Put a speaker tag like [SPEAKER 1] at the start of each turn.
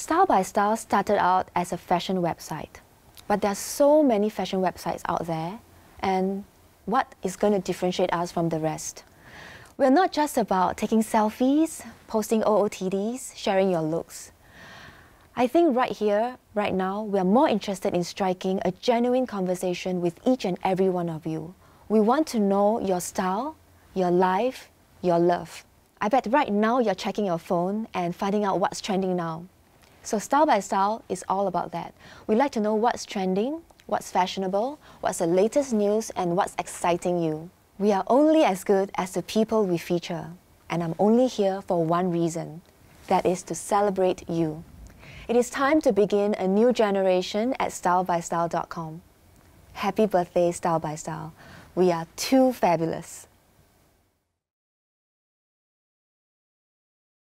[SPEAKER 1] Style by Style started out as a fashion website, but there are so many fashion websites out there, and what is going to differentiate us from the rest? We're not just about taking selfies, posting OOTDs, sharing your looks. I think right here, right now, we are more interested in striking a genuine conversation with each and every one of you. We want to know your style, your life, your love. I bet right now you're checking your phone and finding out what's trending now. So style by style is all about that. We like to know what's trending, what's fashionable, what's the latest news, and what's exciting you. We are only as good as the people we feature. And I'm only here for one reason that is to celebrate you. It is time to begin a new generation at stylebystyle.com. Happy birthday, Style by Style. We are
[SPEAKER 2] too fabulous.